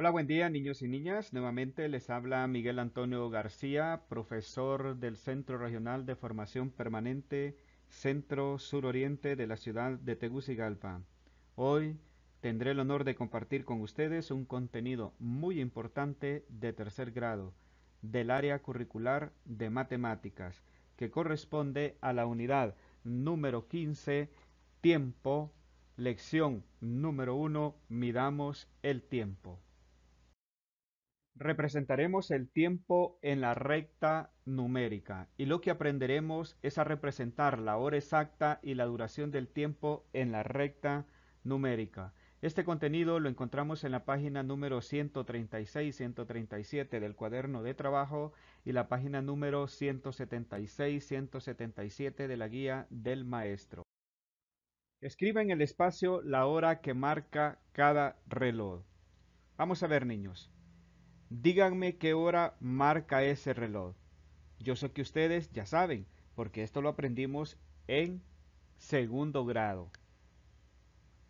Hola, buen día niños y niñas. Nuevamente les habla Miguel Antonio García, profesor del Centro Regional de Formación Permanente Centro Suroriente de la ciudad de Tegucigalpa. Hoy tendré el honor de compartir con ustedes un contenido muy importante de tercer grado del área curricular de matemáticas que corresponde a la unidad número 15, tiempo, lección número 1, midamos el tiempo. Representaremos el tiempo en la recta numérica y lo que aprenderemos es a representar la hora exacta y la duración del tiempo en la recta numérica. Este contenido lo encontramos en la página número 136 137 del cuaderno de trabajo y la página número 176 177 de la guía del maestro. Escribe en el espacio la hora que marca cada reloj. Vamos a ver niños díganme qué hora marca ese reloj. Yo sé que ustedes ya saben, porque esto lo aprendimos en segundo grado.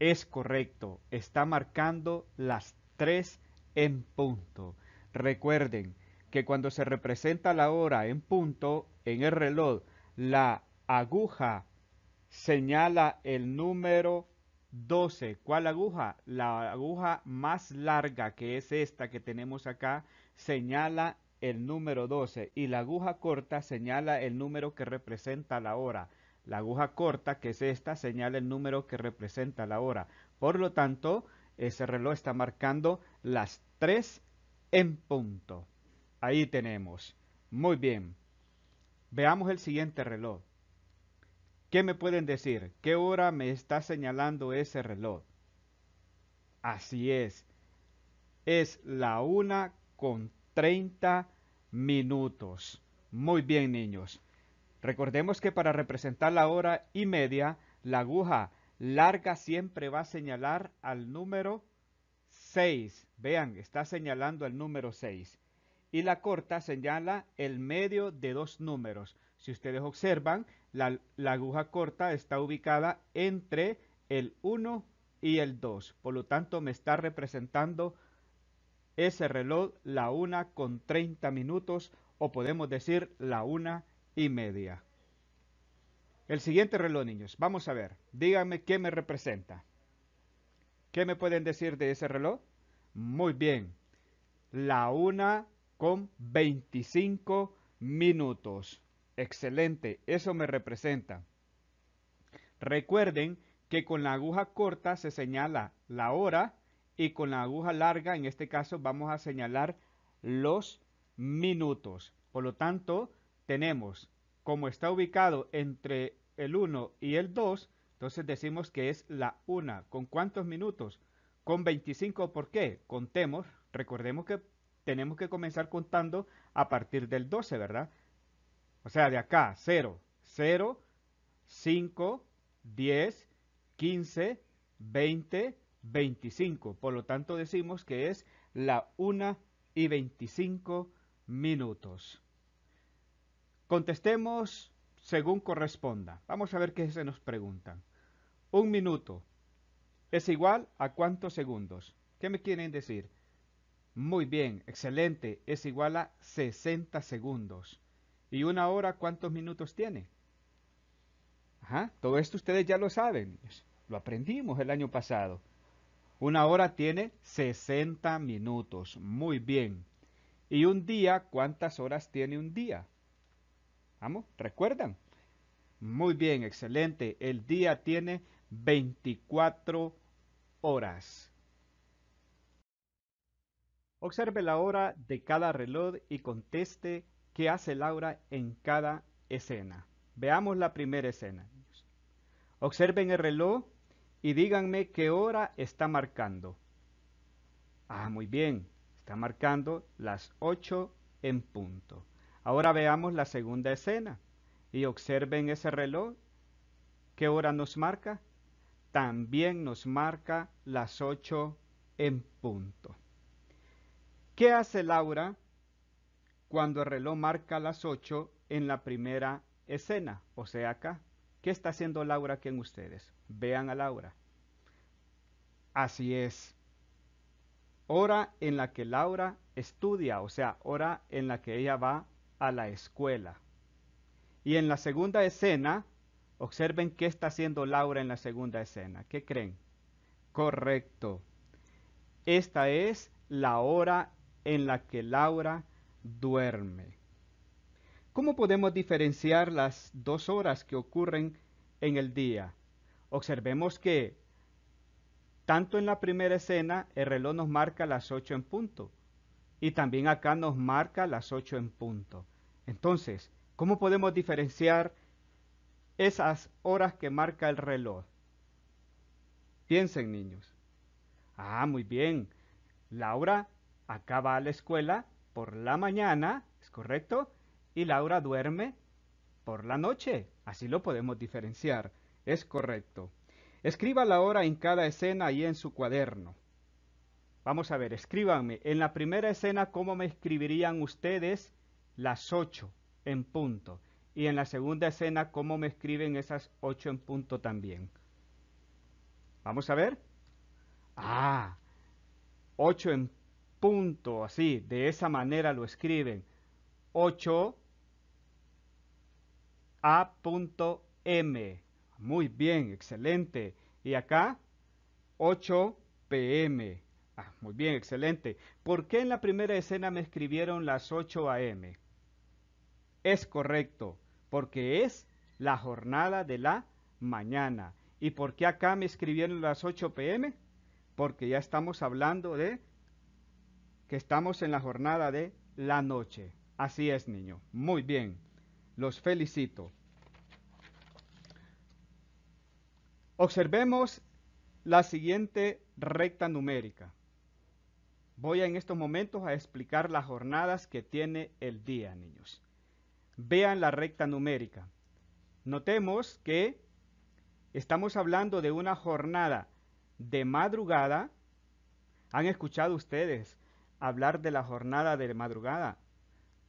Es correcto, está marcando las 3 en punto. Recuerden que cuando se representa la hora en punto en el reloj, la aguja señala el número 12. ¿Cuál aguja? La aguja más larga, que es esta que tenemos acá, señala el número 12. Y la aguja corta señala el número que representa la hora. La aguja corta, que es esta, señala el número que representa la hora. Por lo tanto, ese reloj está marcando las 3 en punto. Ahí tenemos. Muy bien. Veamos el siguiente reloj. ¿Qué me pueden decir? ¿Qué hora me está señalando ese reloj? Así es. Es la una con 30 minutos. Muy bien, niños. Recordemos que para representar la hora y media, la aguja larga siempre va a señalar al número 6. Vean, está señalando el número 6. Y la corta señala el medio de dos números. Si ustedes observan, la, aguja corta está ubicada entre el 1 y el 2. Por lo tanto, me está representando ese reloj la 1 con 30 minutos o podemos decir la 1 y media. El siguiente reloj, niños. Vamos a ver. Díganme qué me representa. ¿Qué me pueden decir de ese reloj? Muy bien. La 1 con 25 minutos. Excelente, eso me representa. Recuerden que con la aguja corta se señala la hora y con la aguja larga, en este caso, vamos a señalar los minutos. Por lo tanto, tenemos, como está ubicado entre el 1 y el 2, entonces decimos que es la 1. ¿Con cuántos minutos? Con 25. ¿Por qué? Contemos. Recordemos que tenemos que comenzar contando a partir del 12, ¿verdad? O sea, de acá, 0, 0, 5, 10, 15, 20, 25. Por lo tanto, decimos que es la 1 y 25 minutos. Contestemos según corresponda. Vamos a ver qué se nos preguntan. Un minuto es igual a cuántos segundos. ¿Qué me quieren decir? Muy bien, excelente, es igual a 60 segundos. ¿Y una hora cuántos minutos tiene? Ajá, todo esto ustedes ya lo saben. Lo aprendimos el año pasado. Una hora tiene 60 minutos. Muy bien. ¿Y un día cuántas horas tiene un día? Vamos, ¿recuerdan? Muy bien, excelente. El día tiene 24 horas. Observe la hora de cada reloj y conteste ¿Qué hace Laura en cada escena. Veamos la primera escena. Observen el reloj y díganme qué hora está marcando. Ah, muy bien, está marcando las 8 en punto. Ahora veamos la segunda escena y observen ese reloj. ¿Qué hora nos marca? También nos marca las 8 en punto. ¿Qué hace Laura cuando el reloj marca las 8 en la primera escena, o sea acá. ¿Qué está haciendo Laura aquí en ustedes? Vean a Laura. Así es. Hora en la que Laura estudia, o sea, hora en la que ella va a la escuela. Y en la segunda escena, observen qué está haciendo Laura en la segunda escena. ¿Qué creen? Correcto. Esta es la hora en la que Laura duerme. ¿Cómo podemos diferenciar las dos horas que ocurren en el día? Observemos que tanto en la primera escena el reloj nos marca las 8 en punto y también acá nos marca las 8 en punto. Entonces, ¿cómo podemos diferenciar esas horas que marca el reloj? Piensen niños. Ah, muy bien. Laura acaba a la escuela por la mañana, ¿es correcto? Y Laura duerme por la noche. Así lo podemos diferenciar. Es correcto. Escriba la hora en cada escena y en su cuaderno. Vamos a ver, escríbanme. En la primera escena, ¿cómo me escribirían ustedes las 8 en punto? Y en la segunda escena, ¿cómo me escriben esas 8 en punto también? Vamos a ver. Ah, 8 en punto, así, de esa manera lo escriben. 8 A.M. Muy bien, excelente. Y acá, 8 PM. Ah, muy bien, excelente. ¿Por qué en la primera escena me escribieron las 8 AM? Es correcto, porque es la jornada de la mañana. ¿Y por qué acá me escribieron las 8 PM? Porque ya estamos hablando de que estamos en la jornada de la noche. Así es, niño. Muy bien. Los felicito. Observemos la siguiente recta numérica. Voy en estos momentos a explicar las jornadas que tiene el día, niños. Vean la recta numérica. Notemos que estamos hablando de una jornada de madrugada. ¿Han escuchado ustedes hablar de la jornada de madrugada.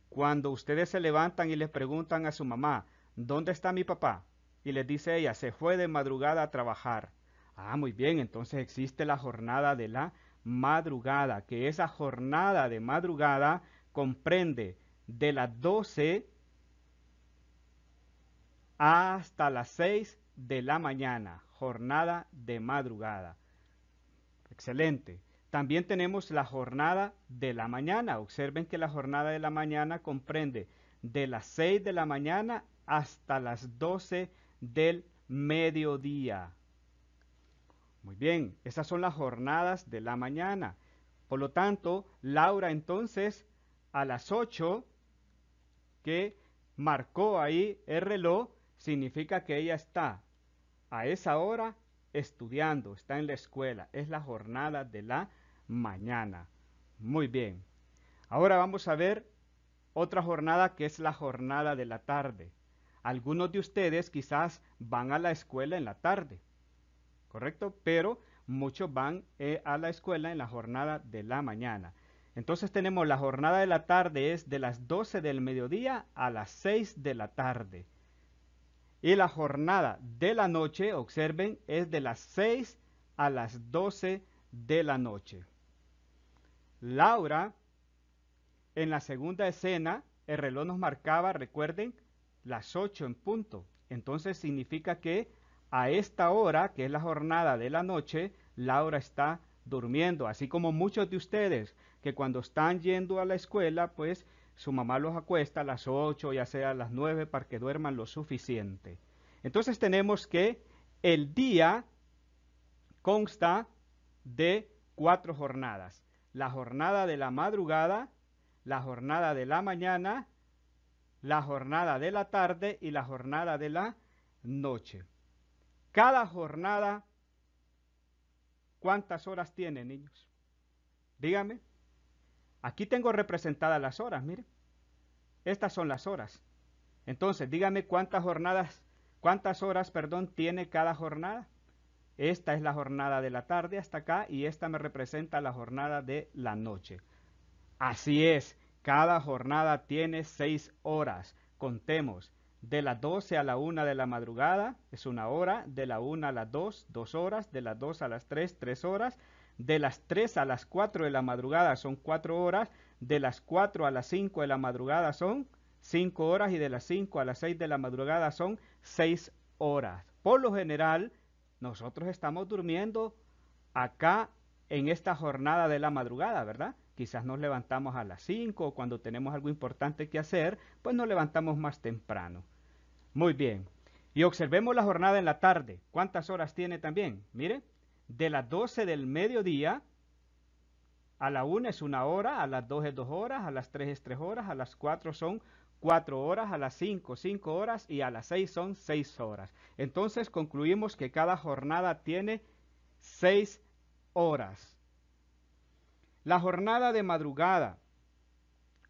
Cuando ustedes se levantan y les preguntan a su mamá, ¿dónde está mi papá? Y les dice ella, se fue de madrugada a trabajar. Ah, muy bien, entonces existe la jornada de la madrugada, que esa jornada de madrugada comprende de las 12 hasta las 6 de la mañana, jornada de madrugada. Excelente. También tenemos la jornada de la mañana. Observen que la jornada de la mañana comprende de las 6 de la mañana hasta las 12 del mediodía. Muy bien, esas son las jornadas de la mañana. Por lo tanto, Laura entonces a las 8 que marcó ahí el reloj, significa que ella está a esa hora estudiando, está en la escuela. Es la jornada de la mañana. Muy bien. Ahora vamos a ver otra jornada que es la jornada de la tarde. Algunos de ustedes quizás van a la escuela en la tarde, ¿correcto? Pero muchos van eh, a la escuela en la jornada de la mañana. Entonces tenemos la jornada de la tarde es de las 12 del mediodía a las 6 de la tarde. Y la jornada de la noche, observen, es de las 6 a las 12 de la noche. Laura, en la segunda escena, el reloj nos marcaba, recuerden, las 8 en punto. Entonces significa que a esta hora, que es la jornada de la noche, Laura está durmiendo, así como muchos de ustedes que cuando están yendo a la escuela, pues su mamá los acuesta a las 8, ya sea a las 9, para que duerman lo suficiente. Entonces tenemos que el día consta de cuatro jornadas la jornada de la madrugada, la jornada de la mañana, la jornada de la tarde y la jornada de la noche. Cada jornada, ¿cuántas horas tiene, niños? Dígame. Aquí tengo representadas las horas, miren. Estas son las horas. Entonces, dígame cuántas jornadas, cuántas horas, perdón, tiene cada jornada. Esta es la jornada de la tarde hasta acá y esta me representa la jornada de la noche. Así es, cada jornada tiene seis horas. Contemos, de las 12 a la 1 de la madrugada es una hora, de la 1 a las 2, dos horas, de las 2 a las 3, tres horas, de las 3 a las 4 de la madrugada son cuatro horas, de las 4 a las 5 de la madrugada son 5 horas y de las 5 a las 6 de la madrugada son 6 horas. Por lo general, nosotros estamos durmiendo acá en esta jornada de la madrugada, ¿verdad? Quizás nos levantamos a las 5 o cuando tenemos algo importante que hacer, pues nos levantamos más temprano. Muy bien. Y observemos la jornada en la tarde. ¿Cuántas horas tiene también? Mire, de las 12 del mediodía a la 1 es una hora, a las 2 es dos horas, a las 3 es tres horas, a las 4 son Cuatro horas, a las 5, cinco horas y a las 6 son seis horas. Entonces concluimos que cada jornada tiene seis horas. La jornada de madrugada,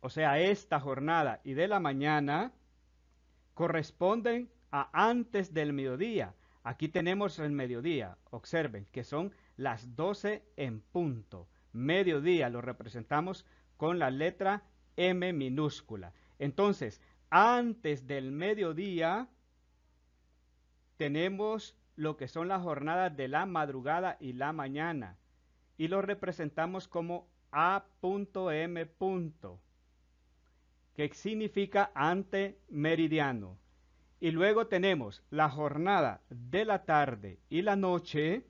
o sea, esta jornada y de la mañana, corresponden a antes del mediodía. Aquí tenemos el mediodía, observen, que son las 12 en punto. Mediodía lo representamos con la letra M minúscula. Entonces, antes del mediodía tenemos lo que son las jornadas de la madrugada y la mañana y lo representamos como A.M. que significa ante meridiano. Y luego tenemos la jornada de la tarde y la noche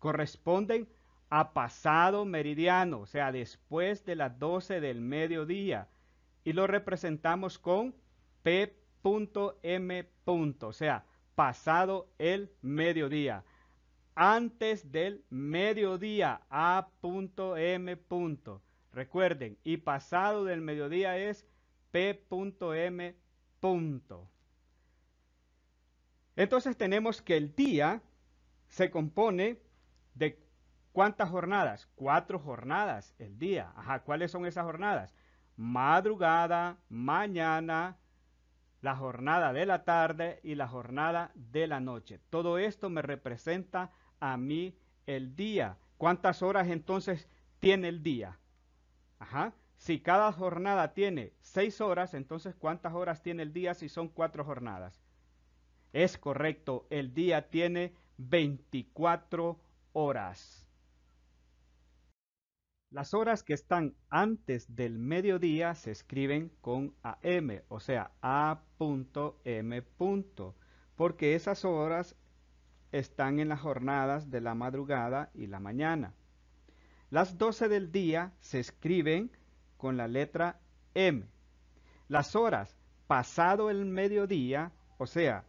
corresponden a pasado meridiano, o sea, después de las 12 del mediodía y lo representamos con P.M. O sea, pasado el mediodía. Antes del mediodía, A.M. Recuerden, y pasado del mediodía es P.M. Entonces tenemos que el día se compone de cuántas jornadas? Cuatro jornadas el día. Ajá, ¿cuáles son esas jornadas? madrugada, mañana, la jornada de la tarde y la jornada de la noche. Todo esto me representa a mí el día. ¿Cuántas horas entonces tiene el día? Ajá. Si cada jornada tiene seis horas, entonces ¿cuántas horas tiene el día si son cuatro jornadas? Es correcto, el día tiene 24 horas. Las horas que están antes del mediodía se escriben con AM, o sea, A.M. Porque esas horas están en las jornadas de la madrugada y la mañana. Las 12 del día se escriben con la letra M. Las horas pasado el mediodía, o sea,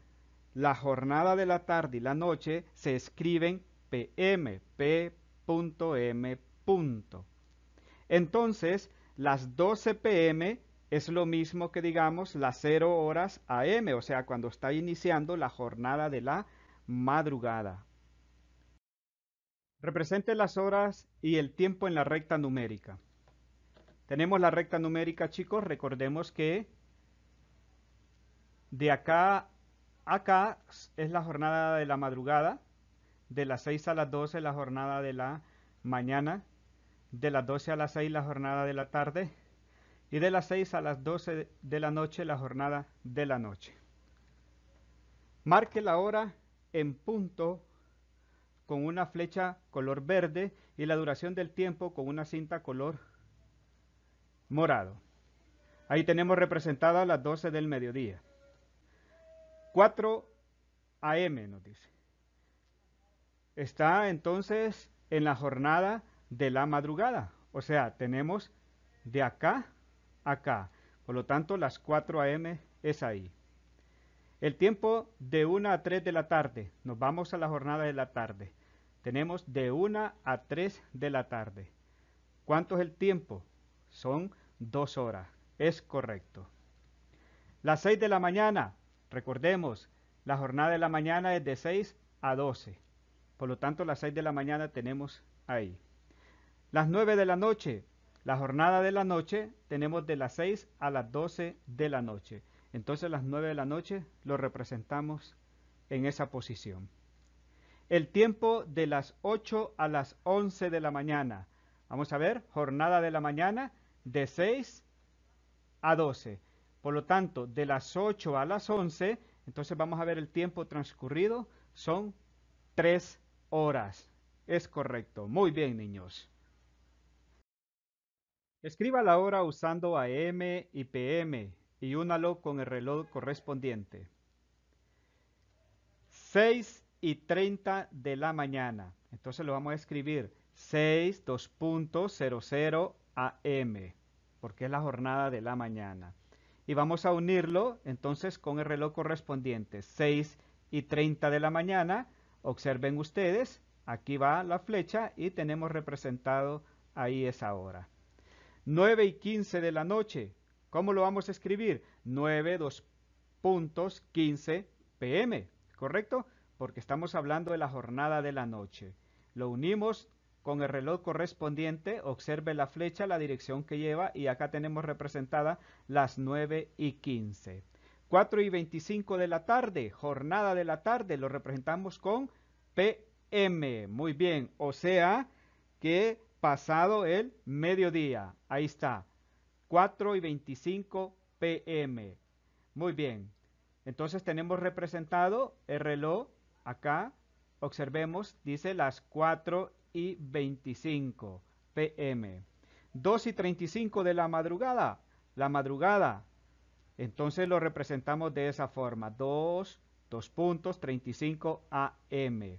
la jornada de la tarde y la noche, se escriben PM, P.M. Entonces, las 12 pm es lo mismo que digamos las 0 horas am, o sea, cuando está iniciando la jornada de la madrugada. Represente las horas y el tiempo en la recta numérica. Tenemos la recta numérica, chicos, recordemos que de acá a acá es la jornada de la madrugada, de las 6 a las 12 la jornada de la mañana, de las 12 a las 6 la jornada de la tarde y de las 6 a las 12 de la noche la jornada de la noche. Marque la hora en punto con una flecha color verde y la duración del tiempo con una cinta color morado. Ahí tenemos representada las 12 del mediodía. 4 AM nos dice. Está entonces en la jornada de la madrugada. O sea, tenemos de acá a acá. Por lo tanto, las 4 a.m. es ahí. El tiempo de 1 a 3 de la tarde. Nos vamos a la jornada de la tarde. Tenemos de 1 a 3 de la tarde. ¿Cuánto es el tiempo? Son 2 horas. Es correcto. Las 6 de la mañana. Recordemos, la jornada de la mañana es de 6 a 12. Por lo tanto, las 6 de la mañana tenemos ahí. Las 9 de la noche, la jornada de la noche, tenemos de las 6 a las 12 de la noche. Entonces las 9 de la noche lo representamos en esa posición. El tiempo de las 8 a las 11 de la mañana. Vamos a ver, jornada de la mañana de 6 a 12. Por lo tanto, de las 8 a las 11, entonces vamos a ver el tiempo transcurrido, son 3 horas. Es correcto. Muy bien, niños. Escriba la hora usando AM y PM y únalo con el reloj correspondiente. 6 y 30 de la mañana. Entonces lo vamos a escribir 6.00 AM, porque es la jornada de la mañana. Y vamos a unirlo entonces con el reloj correspondiente. 6 y 30 de la mañana. Observen ustedes, aquí va la flecha y tenemos representado ahí esa hora. 9 y 15 de la noche. ¿Cómo lo vamos a escribir? 9, 2 puntos, 15 pm, ¿correcto? Porque estamos hablando de la jornada de la noche. Lo unimos con el reloj correspondiente, observe la flecha, la dirección que lleva y acá tenemos representada las 9 y 15. 4 y 25 de la tarde, jornada de la tarde, lo representamos con PM. Muy bien, o sea que pasado el mediodía. Ahí está. 4 y 25 pm. Muy bien. Entonces tenemos representado el reloj acá. Observemos, dice las 4 y 25 pm. 2 y 35 de la madrugada. La madrugada. Entonces lo representamos de esa forma. 2, 2 puntos, 35 am.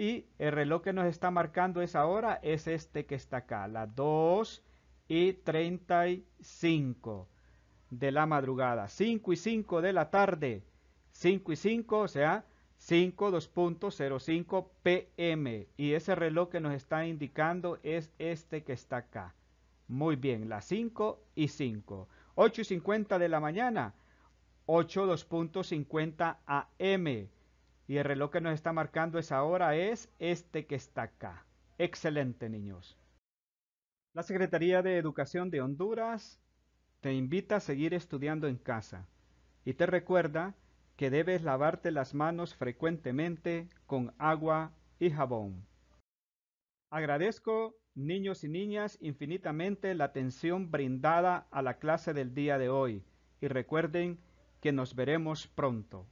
Y el reloj que nos está marcando esa hora es este que está acá, las 2 y 35 de la madrugada. 5 y 5 de la tarde. 5 y 5, o sea, 2.05 pm. Y ese reloj que nos está indicando es este que está acá. Muy bien, las 5 y 5. 8 y 50 de la mañana. 8, 2.50 am. Y el reloj que nos está marcando esa hora es este que está acá. Excelente, niños. La Secretaría de Educación de Honduras te invita a seguir estudiando en casa y te recuerda que debes lavarte las manos frecuentemente con agua y jabón. Agradezco, niños y niñas, infinitamente la atención brindada a la clase del día de hoy y recuerden que nos veremos pronto.